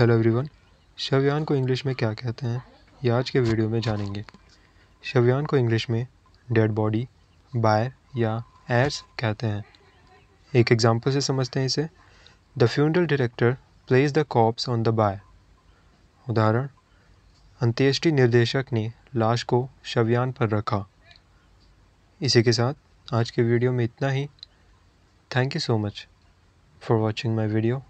hello everyone शवयान को English में क्या कहते हैं ये आज के वीडियो में जानेंगे शवयान को इंग्लिश में डेड बॉडी बायर या एयर्स कहते हैं एक एग्जांपल से समझते हैं इसे the funeral director place the corpse on the bier उदाहरण अंत्येष्टि निर्देशक ने लाश को शवयान पर रखा इसी के साथ आज के वीडियो में इतना ही thank you so much for watching my video